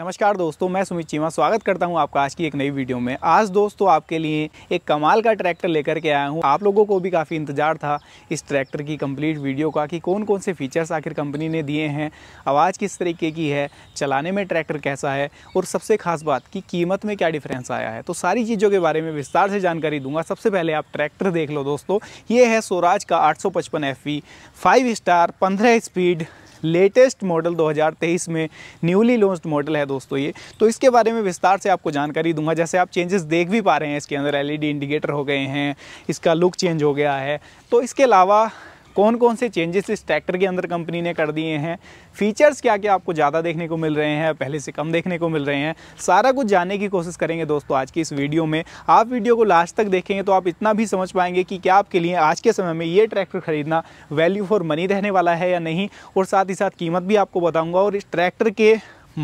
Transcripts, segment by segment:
नमस्कार दोस्तों मैं सुमित चीमा स्वागत करता हूं आपका आज की एक नई वीडियो में आज दोस्तों आपके लिए एक कमाल का ट्रैक्टर लेकर के आया हूं आप लोगों को भी काफ़ी इंतजार था इस ट्रैक्टर की कंप्लीट वीडियो का कि कौन कौन से फीचर्स आखिर कंपनी ने दिए हैं आवाज़ किस तरीके की है चलाने में ट्रैक्टर कैसा है और सबसे खास बात कि कीमत में क्या डिफरेंस आया है तो सारी चीज़ों के बारे में विस्तार से जानकारी दूंगा सबसे पहले आप ट्रैक्टर देख लो दोस्तों ये है स्वराज का आठ सौ पचपन फाइव स्टार पंद्रह स्पीड लेटेस्ट मॉडल 2023 में न्यूली लॉन्च मॉडल है दोस्तों ये तो इसके बारे में विस्तार से आपको जानकारी दूंगा जैसे आप चेंजेस देख भी पा रहे हैं इसके अंदर एलईडी इंडिकेटर e हो गए हैं इसका लुक चेंज हो गया है तो इसके अलावा कौन कौन से चेंजेस इस ट्रैक्टर के अंदर कंपनी ने कर दिए हैं फीचर्स क्या क्या आपको ज़्यादा देखने को मिल रहे हैं पहले से कम देखने को मिल रहे हैं सारा कुछ जानने की कोशिश करेंगे दोस्तों आज की इस वीडियो में आप वीडियो को लास्ट तक देखेंगे तो आप इतना भी समझ पाएंगे कि क्या आपके लिए आज के समय में ये ट्रैक्टर खरीदना वैल्यू फॉर मनी रहने वाला है या नहीं और साथ ही साथ कीमत भी आपको बताऊँगा और इस ट्रैक्टर के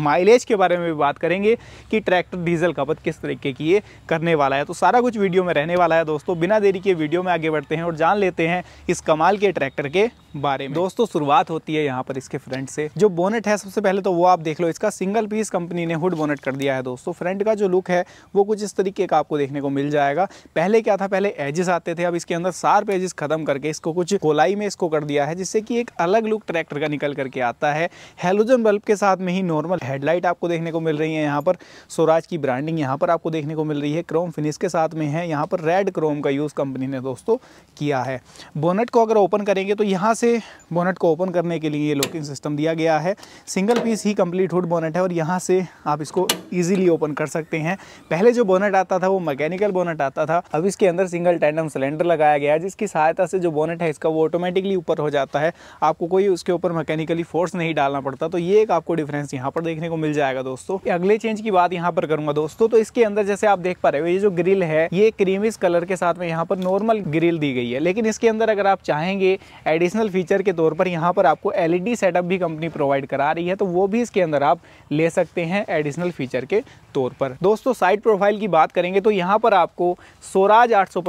माइलेज के बारे में भी बात करेंगे कि ट्रैक्टर डीजल खपत किस तरीके की ये करने वाला है तो सारा कुछ वीडियो में रहने वाला है दोस्तों बिना देरी के वीडियो में आगे बढ़ते हैं और जान लेते हैं इस कमाल के ट्रैक्टर के बारे में दोस्तों शुरुआत होती है यहाँ पर इसके फ्रंट से जो बोनेट है सबसे पहले तो वो आप देख लो इसका सिंगल पीस कंपनी ने हुड बोनेट कर दिया है दोस्तों फ्रंट का जो लुक है वो कुछ इस तरीके का आपको देखने को मिल जाएगा पहले क्या था पहले एजेस आते थे अब इसके अंदर शार्प एजेस खत्म करके इसको कुछ गोलाई में इसको कर दिया है जिससे कि एक अलग लुक ट्रैक्टर का निकल करके आता है हेलोजन बल्ब के साथ में ही नॉर्मल हेडलाइट आपको देखने को मिल रही है यहाँ पर स्वराज की ब्रांडिंग यहाँ पर आपको देखने को मिल रही है क्रोम फिनिश के साथ में है यहाँ पर रेड क्रोम का यूज़ कंपनी ने दोस्तों किया है बोनट को अगर ओपन करेंगे तो यहाँ से बोनट को ओपन करने के लिए ये लॉकिंग सिस्टम दिया गया है सिंगल पीस ही कंप्लीट हुड बोनट है और यहाँ से आप इसको ईजिली ओपन कर सकते हैं पहले जो बोनट आता था वो मैकेनिकल बोनट आता था अब इसके अंदर सिंगल टैंडम सिलेंडर लगाया गया है जिसकी सहायता से जो बोनट है इसका वो ऑटोमेटिकली ऊपर हो जाता है आपको कोई उसके ऊपर मैकेनिकली फोर्स नहीं डालना पड़ता तो ये एक आपको डिफरेंस यहाँ पर देखने को मिल जाएगा दोस्तों अगले चेंज की बात यहाँ पर करूंगा दोस्तों तो इसके अंदर जैसे आप देख पा रहे हो ये जो ग्रिल है ये क्रीमिस कलर के साथ में यहाँ पर नॉर्मल ग्रिल दी गई है लेकिन इसके अंदर अगर आप चाहेंगे एडिशनल फीचर के तौर पर यहाँ पर आपको एलईडी सेटअप भी कंपनी प्रोवाइड करा रही है तो वो भी इसके अंदर आप ले सकते हैं एडिशनल फीचर के तौर पर दोस्तों साइड प्रोफाइल की बात करेंगे तो यहाँ पर आपको स्वराज आठ सौ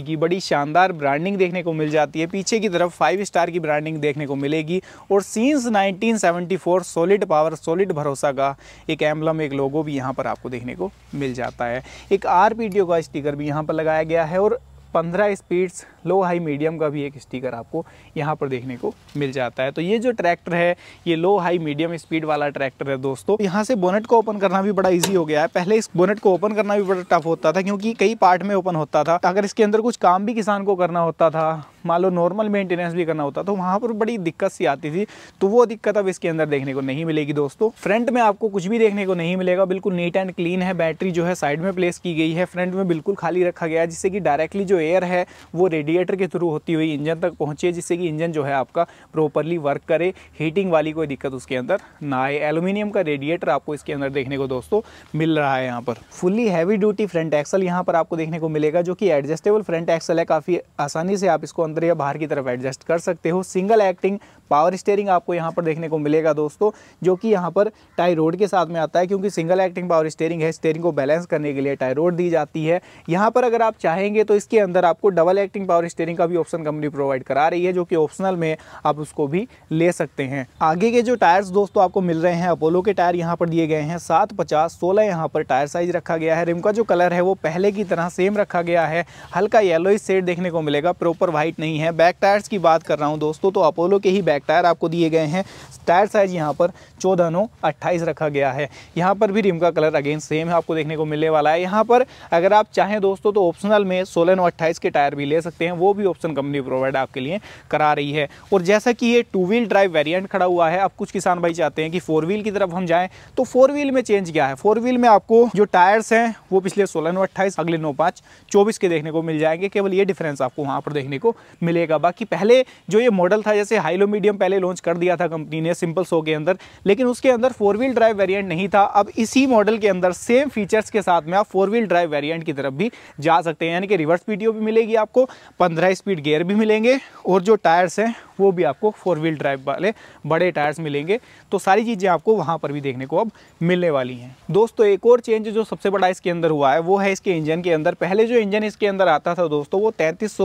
e की बड़ी शानदार ब्रांडिंग देखने को मिल जाती है पीछे की तरफ फाइव स्टार की ब्रांडिंग देखने को मिलेगी और सीन्स 1974 सॉलिड पावर सॉलिड भरोसा का एक एम्बलम एक लोगो भी यहाँ पर आपको देखने को मिल जाता है एक आर का स्टिकर भी यहाँ पर लगाया गया है और पंद्रह स्पीड्स लो हाई मीडियम का भी एक स्टिकर आपको यहाँ पर देखने को मिल जाता है तो ये जो ट्रैक्टर है ये लो हाई मीडियम स्पीड वाला ट्रैक्टर है दोस्तों यहाँ से बोनेट को ओपन करना भी बड़ा ईजी हो गया है पहले इस बोनेट को ओपन करना भी बड़ा टफ होता था क्योंकि कई पार्ट में ओपन होता था अगर इसके अंदर कुछ काम भी किसान को करना होता था मान लो नॉर्मल मेंटेनेंस भी करना होता तो वहाँ पर बड़ी दिक्कत सी आती थी तो वो दिक्कत अब इसके अंदर देखने को नहीं मिलेगी दोस्तों फ्रंट में आपको कुछ भी देखने को नहीं मिलेगा बिल्कुल नीट एंड क्लीन है बैटरी जो है साइड में प्लेस की गई है फ्रंट में बिल्कुल खाली रखा गया है जिससे कि डायरेक्टली जो एयर है वो रेडिएटर के थ्रू होती हुई इंजन तक पहुँचे जिससे कि इंजन जो है आपका प्रॉपरली वर्क करे हीटिंग वाली कोई दिक्कत उसके अंदर ना आए एलुमिनियम का रेडिएटर आपको इसके अंदर देखने को दोस्तों मिल रहा है यहाँ पर fully heavy duty front axle यहाँ पर आपको देखने को मिलेगा जो कि एडजस्टेबल फ्रंट एक्सल है काफ़ी आसानी से आप इसको अंदर या बाहर की तरफ एडजस्ट कर सकते हो सिंगल एक्टिंग पावर स्टेयरिंग आपको यहाँ पर देखने को मिलेगा दोस्तों जो कि यहाँ पर टाई रोड के साथ में आता है क्योंकि सिंगल एक्टिंग पावर स्टेयरिंग है स्टेयरिंग को बैलेंस करने के लिए टाई रोड दी जाती है यहाँ पर अगर आप चाहेंगे तो इसके अंदर आपको डबल एक्टिंग पावर स्टेयरिंग का भी ऑप्शन कंपनी प्रोवाइड करा रही है जो कि ऑप्शनल में आप उसको भी ले सकते हैं आगे के जो टायर्स दोस्तों आपको मिल रहे हैं अपोलो के टायर यहाँ पर दिए गए हैं सात पचास सोलह यहाँ पर टायर साइज रखा गया है रिम का जो कलर है वो पहले की तरह सेम रखा गया है हल्का येलोई शेड देखने को मिलेगा प्रॉपर व्हाइट नहीं है बैक टायर्स की बात कर रहा हूँ दोस्तों तो अपोलो के ही बैक ब्लैक टायर आपको दिए गए हैं टायर साइज यहाँ पर चौदह नौ अट्ठाईस रखा गया है यहाँ पर भी रिम का कलर अगेन सेम है आपको देखने को मिलने वाला है यहाँ पर अगर आप चाहें दोस्तों तो ऑप्शनल में सोलह नौ अट्ठाईस के टायर भी ले सकते हैं वो भी ऑप्शन कंपनी प्रोवाइड आपके लिए करा रही है और जैसा कि ये टू व्हील ड्राइव वेरियंट खड़ा हुआ है अब कुछ किसान भाई चाहते हैं कि फोर व्हील की तरफ हम जाएँ तो फोर व्हील में चेंज क्या है फोर व्हील में आपको जो टायर्स हैं वो पिछले सोलह नौ अट्ठाईस अगले नौ पाँच चौबीस के देखने को मिल जाएंगे केवल ये डिफरेंस आपको वहाँ पर देखने को मिलेगा बाकी पहले जो ये मॉडल था जैसे हाइलो मीडियम पहले लॉन्च कर दिया था कंपनी ने सिंपल सो के अंदर लेकिन उसके अंदर फोर व्हील ड्राइव वेरिएंट नहीं था अब इसी मॉडल के अंदर सेम फीचर्स के साथ में आप फोर व्हील ड्राइव वेरिएंट की तरफ भी जा सकते हैं यानी कि रिवर्स पीटीओ भी मिलेगी आपको पंद्रह स्पीड गेयर भी मिलेंगे और जो टायर्स हैं वो भी आपको फोर व्हील ड्राइव वाले बड़े टायर्स मिलेंगे तो सारी चीज़ें आपको वहाँ पर भी देखने को अब मिलने वाली हैं दोस्तों एक और चेंज जो सबसे बड़ा इसके अंदर हुआ है वो है इसके इंजन के अंदर पहले जो इंजन इसके अंदर आता था दोस्तों वो तैंतीस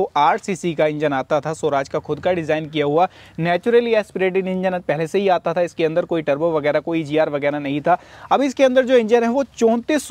सीसी का इंजन आता था स्वराज का खुद का डिज़ाइन किया हुआ नेचुरली एस्पिरेटेड इंजन पहले से ही आता था इसके अंदर कोई टर्बो वगैरह कोई जी वगैरह नहीं था अब इसके अंदर जो इंजन है वो चौंतीस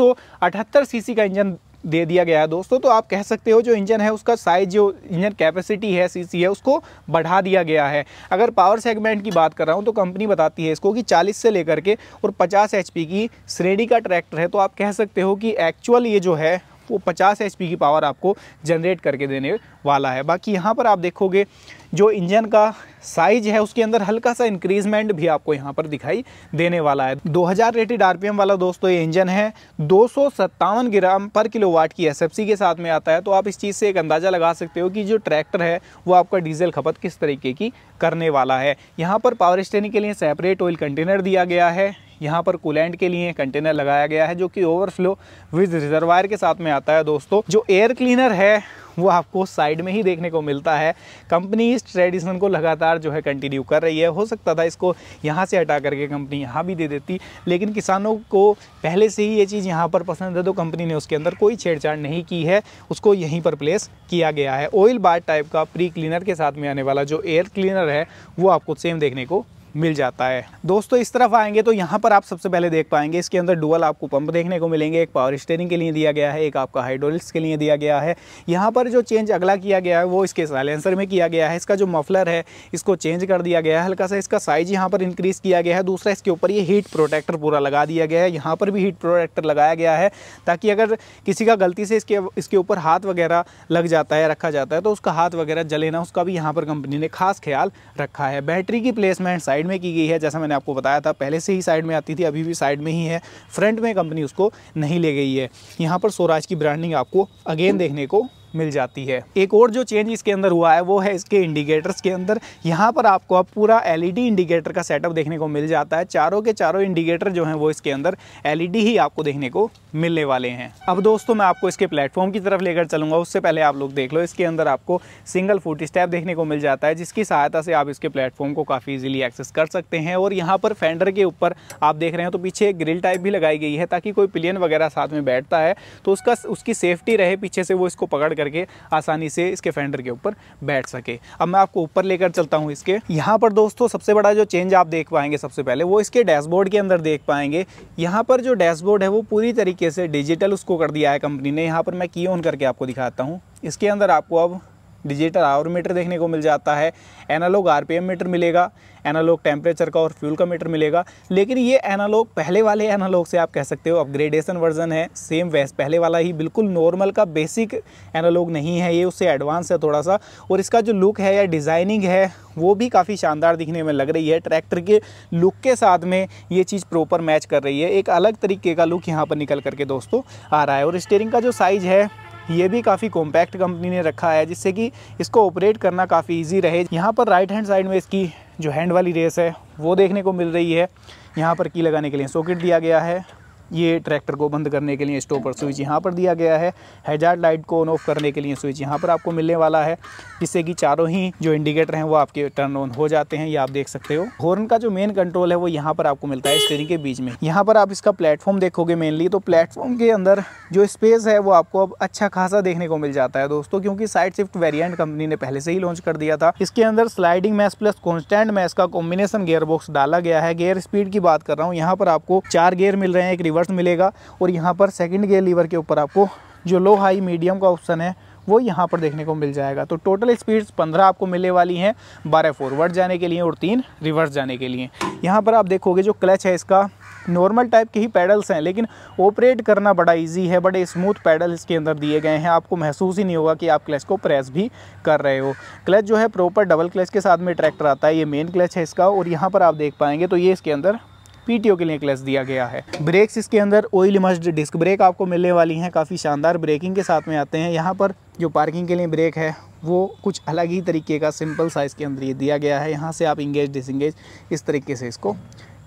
सीसी का इंजन दे दिया गया है दोस्तों तो आप कह सकते हो जो इंजन है उसका साइज जो इंजन कैपेसिटी है सीसी है उसको बढ़ा दिया गया है अगर पावर सेगमेंट की बात कर रहा हूँ तो कंपनी बताती है इसको कि 40 से लेकर के और 50 एच की श्रेणी का ट्रैक्टर है तो आप कह सकते हो कि एक्चुअल ये जो है वो पचास एच की पावर आपको जनरेट करके देने वाला है बाकी यहाँ पर आप देखोगे जो इंजन का साइज है उसके अंदर हल्का सा इंक्रीजमेंट भी आपको यहाँ पर दिखाई देने वाला है 2000 रेटेड आरपीएम वाला दोस्तों ये इंजन है दो ग्राम पर किलोवाट की एसएफसी के साथ में आता है तो आप इस चीज़ से एक अंदाज़ा लगा सकते हो कि जो ट्रैक्टर है वो आपका डीजल खपत किस तरीके की करने वाला है यहाँ पर पावर स्टेनिंग के लिए सेपरेट ऑयल कंटेनर दिया गया है यहाँ पर कूलेंट के लिए कंटेनर लगाया गया है जो कि ओवरफ्लो विद रिजर्वायर के साथ में आता है दोस्तों जो एयर क्लीनर है वो आपको साइड में ही देखने को मिलता है कंपनी इस ट्रेडिशन को लगातार जो है कंटिन्यू कर रही है हो सकता था इसको यहाँ से हटा करके कंपनी यहाँ भी दे देती लेकिन किसानों को पहले से ही ये चीज़ यहाँ पर पसंद है तो कंपनी ने उसके अंदर कोई छेड़छाड़ नहीं की है उसको यहीं पर प्लेस किया गया है ऑयल बार टाइप का प्री क्लीनर के साथ में आने वाला जो एयर क्लीनर है वो आपको सेम देखने को मिल जाता है दोस्तों इस तरफ आएंगे तो यहाँ पर आप सबसे पहले देख पाएंगे इसके अंदर डुअल आपको पंप देखने को मिलेंगे एक पावर स्टेयरिंग के लिए दिया गया है एक आपका हाइड्रोलिक्स के लिए दिया गया है यहाँ पर जो चेंज अगला किया गया है वो इसके साइलेंसर में किया गया है इसका जो मफलर है इसको चेंज कर दिया गया है हल्का सा इसका साइज यहाँ पर इंक्रीज़ किया गया है दूसरा इसके ऊपर ये हीट प्रोटेक्टर पूरा लगा दिया गया है यहाँ पर भी हीट प्रोटेक्टर लगाया गया है ताकि अगर किसी का गलती से इसके इसके ऊपर हाथ वगैरह लग जाता है रखा जाता है तो उसका हाथ वगैरह जले ना उसका भी यहाँ पर कंपनी ने खास ख्याल रखा है बैटरी की प्लेसमेंट साइड साइड में की गई है जैसा मैंने आपको बताया था पहले से ही साइड में आती थी अभी भी साइड में ही है फ्रंट में कंपनी उसको नहीं ले गई है यहाँ पर स्वराज की ब्रांडिंग आपको अगेन देखने को मिल जाती है एक और जो चेंज इसके अंदर हुआ है वो है इसके इंडिकेटर्स के अंदर यहाँ पर आपको अब पूरा एलईडी इंडिकेटर का सेटअप देखने को मिल जाता है चारों के चारों इंडिकेटर जो हैं वो इसके अंदर एलईडी ही आपको देखने को मिलने वाले हैं अब दोस्तों मैं आपको इसके प्लेटफॉर्म की तरफ लेकर चलूँगा उससे पहले आप लोग देख लो इसके अंदर आपको सिंगल फुट स्टेप देखने को मिल जाता है जिसकी सहायता से आप इसके प्लेटफॉर्म को काफ़ी ईजिली एक्सेस कर सकते हैं और यहाँ पर फेंडर के ऊपर आप देख रहे हैं तो पीछे एक ग्रिल टाइप भी लगाई गई है ताकि कोई प्लेन वगैरह साथ में बैठता है तो उसका उसकी सेफ्टी रहे पीछे से वो इसको पकड़ करके आसानी से इसके फेंडर के ऊपर बैठ सके अब मैं आपको ऊपर लेकर चलता हूँ इसके यहाँ पर दोस्तों सबसे बड़ा जो चेंज आप देख पाएंगे सबसे पहले वो इसके डैशबोर्ड के अंदर देख पाएंगे यहाँ पर जो डैशबोर्ड है वो पूरी तरीके से डिजिटल उसको कर दिया है कंपनी ने यहाँ पर मैं की ऑन करके आपको दिखाता हूँ इसके अंदर आपको अब डिजिटल आवर मीटर देखने को मिल जाता है एनालॉग आरपीएम मीटर मिलेगा एनालॉग टेम्परेचर का और फ्यूल का मीटर मिलेगा लेकिन ये एनालॉग पहले वाले एनालॉग से आप कह सकते हो अपग्रेडेशन वर्जन है सेम वैस पहले वाला ही बिल्कुल नॉर्मल का बेसिक एनालॉग नहीं है ये उससे एडवांस है थोड़ा सा और इसका जो लुक है या डिज़ाइनिंग है वो भी काफ़ी शानदार दिखने में लग रही है ट्रैक्टर के लुक के साथ में ये चीज़ प्रॉपर मैच कर रही है एक अलग तरीके का लुक यहाँ पर निकल करके दोस्तों आ रहा है और स्टेयरिंग का जो साइज़ है ये भी काफ़ी कॉम्पैक्ट कंपनी ने रखा है जिससे कि इसको ऑपरेट करना काफ़ी ईजी रहे यहाँ पर राइट हैंड साइड में इसकी जो हैंड वाली रेस है वो देखने को मिल रही है यहाँ पर की लगाने के लिए सॉकेट दिया गया है ये ट्रैक्टर को बंद करने के लिए स्टॉपर स्विच यहाँ पर दिया गया है हैजार्ड लाइट को ऑन ऑफ करने के लिए स्विच यहाँ पर आपको मिलने वाला है जिससे कि चारों ही जो इंडिकेटर हैं वो आपके टर्न ऑन हो जाते हैं ये आप देख सकते हो हॉर्न का जो मेन कंट्रोल है वो यहाँ पर आपको मिलता है स्टेरिंग के बीच में यहाँ पर आप इसका प्लेटफॉर्म देखोगे मेनली तो प्लेटफॉर्म के अंदर जो स्पेस है वो आपको अब अच्छा खासा देखने को मिल जाता है दोस्तों क्योंकि साइड शिफ्ट वेरियंट कंपनी ने पहले से ही लॉन्च कर दिया था इसके अंदर sliding mesh plus constant mesh का कॉम्बिनेशन गेयर बॉक्स डाला गया है गेयर स्पीड की बात कर रहा हूँ यहाँ पर आपको चार गेयर मिल रहे हैं एक रिवर्स मिलेगा और यहाँ पर सेकेंड गेयर लीवर के ऊपर आपको जो लो हाई मीडियम का ऑप्शन है वो यहाँ पर देखने को मिल जाएगा तो टोटल स्पीड्स 15 आपको मिलने वाली हैं 12 फॉरवर्ड जाने के लिए और तीन रिवर्स जाने के लिए यहाँ पर आप देखोगे जो क्लच है इसका नॉर्मल टाइप के ही पैडल्स हैं लेकिन ऑपरेट करना बड़ा इजी है बड़े स्मूथ पैडल इसके अंदर दिए गए हैं आपको महसूस ही नहीं होगा कि आप क्लच को प्रेस भी कर रहे हो क्लच जो है प्रॉपर डबल क्लच के साथ में ट्रैक्टर आता है ये मेन क्लच है इसका और यहाँ पर आप देख पाएंगे तो ये इसके अंदर पीटीओ के लिए क्लच दिया गया है ब्रेक्स इसके अंदर ऑयल मस्ड डिस्क ब्रेक आपको मिलने वाली हैं काफ़ी शानदार ब्रेकिंग के साथ में आते हैं यहाँ पर जो पार्किंग के लिए ब्रेक है वो कुछ अलग ही तरीके का सिंपल साइज़ के अंदर ये दिया गया है यहाँ से आप इंगेज डिसंगेज इस तरीके से इसको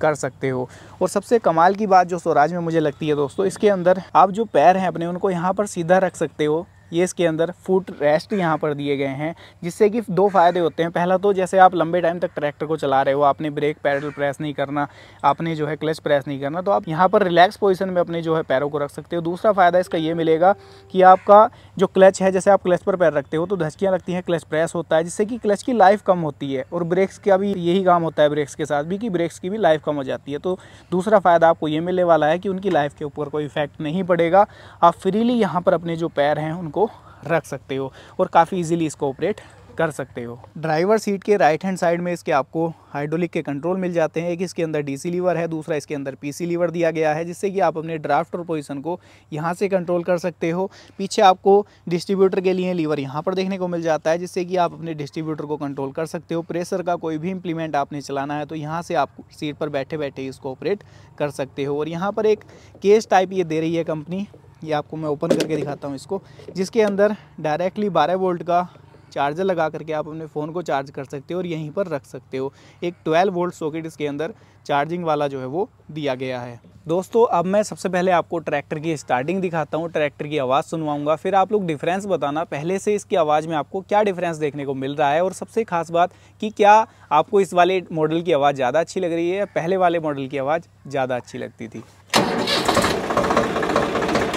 कर सकते हो और सबसे कमाल की बात जो स्वराज में मुझे लगती है दोस्तों इसके अंदर आप जो पैर हैं अपने उनको यहाँ पर सीधा रख सकते हो ये इसके अंदर फुट रेस्ट यहाँ पर दिए गए हैं जिससे कि दो फ़ायदे होते हैं पहला तो जैसे आप लंबे टाइम तक ट्रैक्टर को चला रहे हो आपने ब्रेक पैडल प्रेस नहीं करना आपने जो है क्लच प्रेस नहीं करना तो आप यहाँ पर रिलैक्स पोजिशन में अपने जो है पैरों को रख सकते हो दूसरा फ़ायदा इसका ये मिलेगा कि आपका जो क्लच है जैसे आप क्लच पर पैर रखते हो तो धचकियाँ लगती हैं क्लच प्रेस होता है जिससे कि क्लच की लाइफ कम होती है और ब्रेक्स का भी यही काम होता है ब्रेक्स के साथ भी कि ब्रेक्स की भी लाइफ कम हो जाती है तो दूसरा फ़ायदा आपको ये मिलने वाला है कि उनकी लाइफ के ऊपर कोई इफेक्ट नहीं पड़ेगा आप फ्रीली यहाँ पर अपने जो पैर हैं उनको रख सकते हो और काफ़ी इजीली इसको ऑपरेट कर सकते हो ड्राइवर सीट के राइट हैंड साइड में इसके आपको हाइड्रोलिक के कंट्रोल मिल जाते हैं एक इसके अंदर डीसी लीवर है दूसरा इसके अंदर पीसी लीवर दिया गया है जिससे कि आप अपने ड्राफ्ट और पोजीशन को यहाँ से कंट्रोल कर सकते हो पीछे आपको डिस्ट्रीब्यूटर के लिए लीवर यहाँ पर देखने को मिल जाता है जिससे कि आप अपने डिस्ट्रीब्यूटर को कंट्रोल कर सकते हो प्रेशर का कोई भी इंप्लीमेंट आपने चलाना है तो यहाँ से आप सीट पर बैठे बैठे इसको ऑपरेट कर सकते हो और यहाँ पर एक केस टाइप ये दे रही है कंपनी ये आपको मैं ओपन करके दिखाता हूँ इसको जिसके अंदर डायरेक्टली 12 वोल्ट का चार्जर लगा करके आप अपने फ़ोन को चार्ज कर सकते हो और यहीं पर रख सकते हो एक 12 वोल्ट सॉकेट इसके अंदर चार्जिंग वाला जो है वो दिया गया है दोस्तों अब मैं सबसे पहले आपको ट्रैक्टर की स्टार्टिंग दिखाता हूँ ट्रैक्टर की आवाज़ सुनवाऊंगा फिर आप लोग डिफरेंस बताना पहले से इसकी आवाज़ में आपको क्या डिफरेंस देखने को मिल रहा है और सबसे खास बात कि क्या आपको इस वाले मॉडल की आवाज़ ज़्यादा अच्छी लग रही है या पहले वाले मॉडल की आवाज़ ज़्यादा अच्छी लगती थी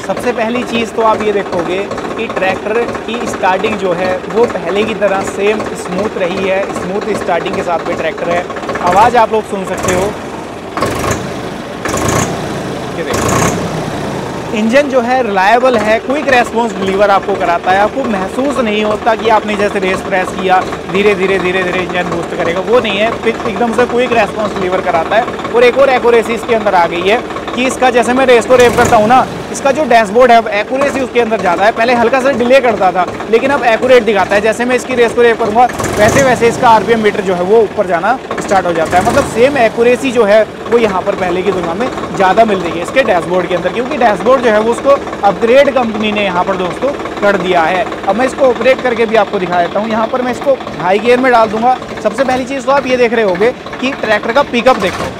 सबसे पहली चीज़ तो आप ये देखोगे कि ट्रैक्टर की स्टार्टिंग जो है वो पहले की तरह सेम स्मूथ रही है स्मूथ स्टार्टिंग के साथ में ट्रैक्टर है आवाज़ आप लोग सुन सकते हो ये देखो इंजन जो है रिलायबल है क्विक रेस्पॉन्स डिलीवर आपको कराता है आपको महसूस नहीं होता कि आपने जैसे रेस प्रेस किया धीरे धीरे धीरे धीरे इंजन बूस्ट करेगा वो नहीं है एकदम से क्विक रेस्पॉन्स डिलीवर कराता है और एक और एसी इसके अंदर आ गई है कि इसका जैसे मैं रेस को रेप करता हूँ ना इसका जो डैशबोर्ड है एकूरेसी उसके अंदर ज़्यादा है पहले हल्का सा डिले करता था लेकिन अब एकूरेट दिखाता है जैसे मैं इसकी रेस को रेप करूँगा वैसे वैसे इसका आर मीटर जो है वो ऊपर जाना स्टार्ट हो जाता है मतलब सेम एकूरेसी जो है वो यहाँ पर पहले की दुनिया में ज़्यादा मिल रही है इसके डैशबोर्ड के अंदर क्योंकि डैशबोर्ड जो है वो उसको अपग्रेड कंपनी ने यहाँ पर दोस्तों कर दिया है अब मैं इसको ऑपरेट करके भी आपको दिखा देता हूँ यहाँ पर मैं इसको हाई गियर में डाल दूंगा सबसे पहली चीज़ तो आप ये देख रहे होगे कि ट्रैक्टर का पिकअप देखो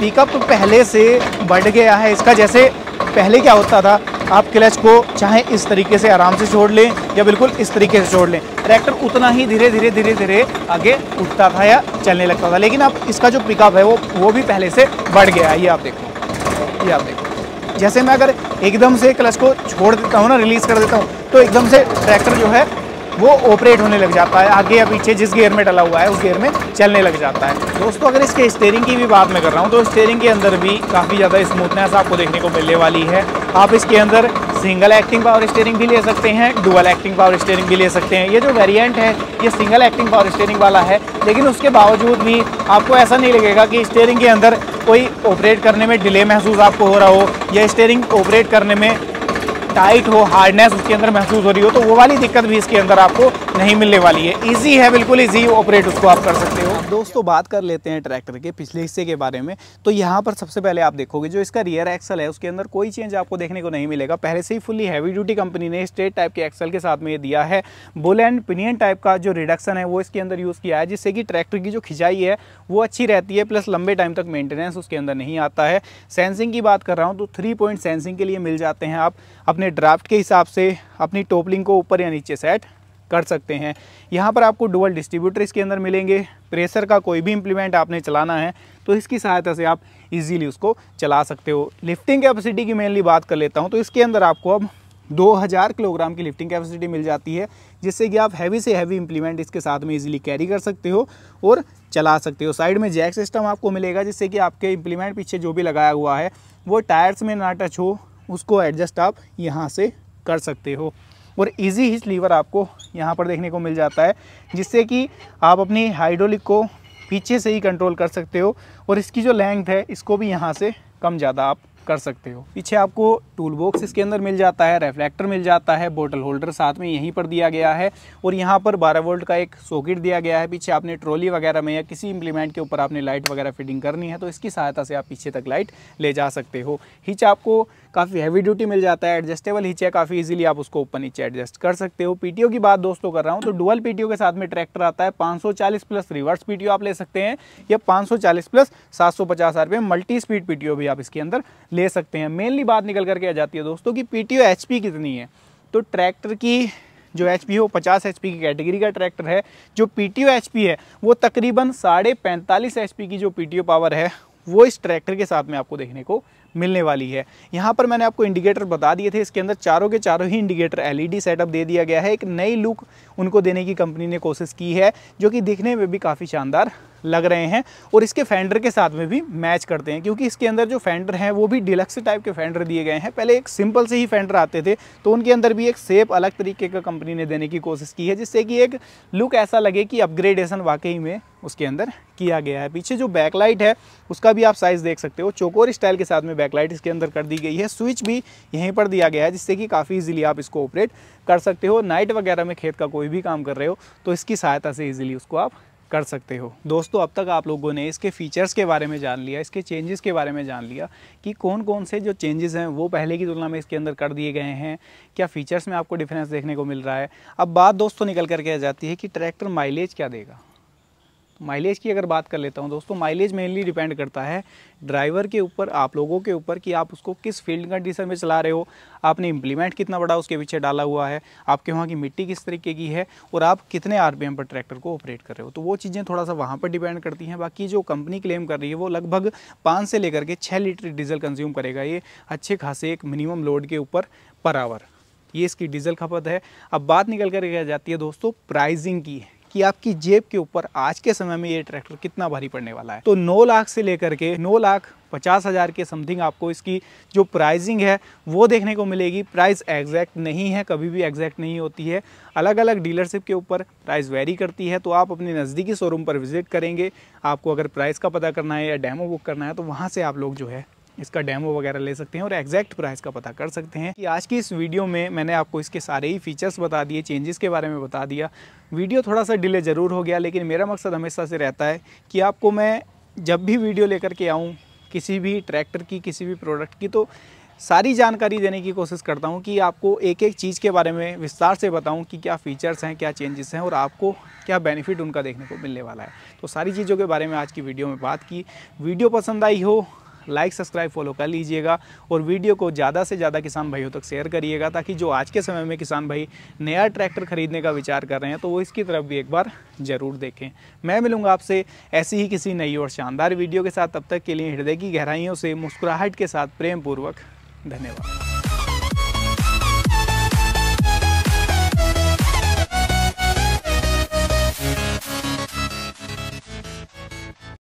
पिकअप तो पहले से बढ़ गया है इसका जैसे पहले क्या होता था आप क्लच को चाहे इस तरीके से आराम से छोड़ लें या बिल्कुल इस तरीके से छोड़ लें ट्रैक्टर उतना ही धीरे धीरे धीरे धीरे आगे उठता था या चलने लगता था लेकिन अब इसका जो पिकअप है वो वो भी पहले से बढ़ गया है ये आप देखो ये आप देखो जैसे मैं अगर एकदम से क्लच को छोड़ देता हूँ ना रिलीज़ कर देता हूँ तो एकदम से ट्रैक्टर जो है वो ऑपरेट होने लग जाता है आगे या पीछे जिस गियर में डला हुआ है उस गियर में चलने लग जाता है दोस्तों अगर इसके स्टेयरिंग की भी बात मैं कर रहा हूँ तो स्टेयरिंग के अंदर भी काफ़ी ज़्यादा स्मूथनेस आपको देखने को मिलने वाली है आप इसके अंदर सिंगल एक्टिंग पावर स्टेयरिंग भी ले सकते हैं डुअल एक्टिंग पावर स्टेयरिंग भी ले सकते हैं ये जो वेरिएंट है ये सिंगल एक्टिंग पावर स्टेयरिंग वाला है लेकिन उसके बावजूद भी आपको ऐसा नहीं लगेगा कि स्टेयरिंग के अंदर कोई ऑपरेट करने में डिले महसूस आपको हो रहा हो या स्टेयरिंग ऑपरेट करने में टाइट हो हार्डनेस उसके अंदर महसूस हो रही हो तो वो वाली दिक्कत भी इसके अंदर आपको नहीं मिलने वाली है इजी है बिल्कुल इजी ऑपरेट उसको आप कर सकते हो दोस्तों बात कर लेते हैं ट्रैक्टर के पिछले हिस्से के बारे में तो यहाँ पर सबसे पहले आप देखोगे जो इसका रियर एक्सल है उसके अंदर कोई चेंज आपको देखने को नहीं मिलेगा पहले से ही फुली हैवी ड्यूटी कंपनी ने स्टेट टाइप के एक्सल के साथ में ये दिया है बुल एंड पिनियन टाइप का जो रिडक्शन है वो इसके अंदर यूज़ किया है जिससे कि ट्रैक्टर की जो खिंचाई है वो अच्छी रहती है प्लस लंबे टाइम तक मेंटेनेंस उसके अंदर नहीं आता है सेंसिंग की बात कर रहा हूँ तो थ्री पॉइंट सेंसिंग के लिए मिल जाते हैं आप अपने ड्राफ्ट के हिसाब से अपनी टोपलिंग को ऊपर या नीचे सेट कर सकते हैं यहाँ पर आपको डुअल डिस्ट्रीब्यूटर इसके अंदर मिलेंगे प्रेशर का कोई भी इम्प्लीमेंट आपने चलाना है तो इसकी सहायता से आप इजीली उसको चला सकते हो लिफ्टिंग कैपेसिटी की मेनली बात कर लेता हूँ तो इसके अंदर आपको अब 2000 किलोग्राम की लिफ्टिंग कैपेसिटी मिल जाती है जिससे कि आप हैवी से हैवी इम्प्लीमेंट इसके साथ में इजीली कैरी कर सकते हो और चला सकते हो साइड में जैक सिस्टम आपको मिलेगा जिससे कि आपके इम्प्लीमेंट पीछे जो भी लगाया हुआ है वो टायर्स में ना टच हो उसको एडजस्ट आप यहाँ से कर सकते हो और इजी हिच लीवर आपको यहाँ पर देखने को मिल जाता है जिससे कि आप अपनी हाइड्रोलिक को पीछे से ही कंट्रोल कर सकते हो और इसकी जो लेंथ है इसको भी यहाँ से कम ज़्यादा आप कर सकते हो पीछे आपको टूल बॉक्स इसके अंदर मिल जाता है रेफ्लेक्टर मिल जाता है बोटल होल्डर साथ में यहीं पर दिया गया है और यहाँ पर बारह वोल्ट का एक सॉकेट दिया गया है पीछे आपने ट्रॉली वगैरह में या किसी इंप्लीमेंट के ऊपर आपने लाइट वगैरह फिटिंग करनी है तो इसकी सहायता से आप पीछे तक लाइट ले जा सकते हो हिच आपको काफ़ी हैवी ड्यूटी मिल जाता है एडजस्टेबल हिच है काफ़ी इजीली आप उसको ऊपर नीचे एडजस्ट कर सकते हो पीटीओ की बात दोस्तों कर रहा हूँ तो डुअल पीटीओ के साथ में ट्रैक्टर आता है 540 प्लस रिवर्स पीटीओ आप ले सकते हैं या 540 plus 750 RPM multi speed PTO भी आप इसके अंदर ले ले सकते हैं मेनली बात निकल करके आ जाती है दोस्तों कि पी टी कितनी है तो ट्रैक्टर की जो एच पी हो पचास एच पी की कैटेगरी का ट्रैक्टर है जो पी टी एच पी है वो तकरीबन साढ़े पैंतालीस एच पी की जो पी टी पावर है वो इस ट्रैक्टर के साथ में आपको देखने को मिलने वाली है यहाँ पर मैंने आपको इंडिकेटर बता दिए थे इसके अंदर चारों के चारों ही इंडिकेटर एलईडी सेटअप दे दिया गया है एक नई लुक उनको देने की कंपनी ने कोशिश की है जो कि दिखने में भी काफ़ी शानदार लग रहे हैं और इसके फेंडर के साथ में भी मैच करते हैं क्योंकि इसके अंदर जो फेंडर हैं वो भी डिलक्स टाइप के फेंडर दिए गए हैं पहले एक सिंपल से ही फेंडर आते थे तो उनके अंदर भी एक सेप अलग तरीके का कंपनी ने देने की कोशिश की है जिससे कि एक लुक ऐसा लगे कि अपग्रेडेशन वाकई में उसके अंदर किया गया है पीछे जो बैकलाइट है उसका भी आप साइज़ देख सकते हो चोकोर स्टाइल के साथ में बैकलाइट इसके अंदर कर दी गई है स्विच भी यहीं पर दिया गया है जिससे कि काफ़ी इजीली आप इसको ऑपरेट कर सकते हो नाइट वगैरह में खेत का कोई भी काम कर रहे हो तो इसकी सहायता से इजीली उसको आप कर सकते हो दोस्तों अब तक आप लोगों ने इसके फीचर्स के बारे में जान लिया इसके चेंजेस के बारे में जान लिया कि कौन कौन से जो चेंजेस हैं वो पहले की तुलना में इसके अंदर कर दिए गए हैं क्या फीचर्स में आपको डिफरेंस देखने को मिल रहा है अब बात दोस्तों निकल करके आ जाती है कि ट्रैक्टर माइलेज क्या देगा माइलेज की अगर बात कर लेता हूँ दोस्तों माइलेज मेनली डिपेंड करता है ड्राइवर के ऊपर आप लोगों के ऊपर कि आप उसको किस फील्ड कंडीशन में चला रहे हो आपने इम्प्लीमेंट कितना बड़ा उसके पीछे डाला हुआ है आपके वहाँ की मिट्टी किस तरीके की है और आप कितने आर पर ट्रैक्टर को ऑपरेट कर रहे हो तो वो चीज़ें थोड़ा सा वहाँ पर डिपेंड करती हैं बाकी जो कंपनी क्लेम कर रही है वो लगभग पाँच से लेकर के छः लीटर डीजल कंज्यूम करेगा ये अच्छे खासे एक मिनिमम लोड के ऊपर पर आवर ये इसकी डीजल खपत है अब बात निकल कर जाती है दोस्तों प्राइजिंग की कि आपकी जेब के ऊपर आज के समय में ये ट्रैक्टर कितना भारी पड़ने वाला है तो नौ लाख से लेकर के नौ लाख पचास हज़ार के समथिंग आपको इसकी जो प्राइसिंग है वो देखने को मिलेगी प्राइस एग्जैक्ट नहीं है कभी भी एग्जैक्ट नहीं होती है अलग अलग डीलरशिप के ऊपर प्राइस वेरी करती है तो आप अपने नज़दीकी शोरूम पर विज़िट करेंगे आपको अगर प्राइस का पता करना है या डेमो बुक करना है तो वहाँ से आप लोग जो है इसका डेमो वगैरह ले सकते हैं और एग्जैक्ट प्राइस का पता कर सकते हैं कि आज की इस वीडियो में मैंने आपको इसके सारे ही फीचर्स बता दिए चेंजेस के बारे में बता दिया वीडियो थोड़ा सा डिले ज़रूर हो गया लेकिन मेरा मकसद हमेशा से रहता है कि आपको मैं जब भी वीडियो लेकर के आऊँ किसी भी ट्रैक्टर की किसी भी प्रोडक्ट की तो सारी जानकारी देने की कोशिश करता हूँ कि आपको एक एक चीज़ के बारे में विस्तार से बताऊँ कि क्या फीचर्स हैं क्या चेंजेस हैं और आपको क्या बेनिफिट उनका देखने को मिलने वाला है तो सारी चीज़ों के बारे में आज की वीडियो में बात की वीडियो पसंद आई हो लाइक सब्सक्राइब फॉलो कर लीजिएगा और वीडियो को ज़्यादा से ज़्यादा किसान भाइयों तक शेयर करिएगा ताकि जो आज के समय में किसान भाई नया ट्रैक्टर खरीदने का विचार कर रहे हैं तो वो इसकी तरफ भी एक बार ज़रूर देखें मैं मिलूंगा आपसे ऐसी ही किसी नई और शानदार वीडियो के साथ तब तक के लिए हृदय की गहराइयों से मुस्कुराहट के साथ प्रेम पूर्वक धन्यवाद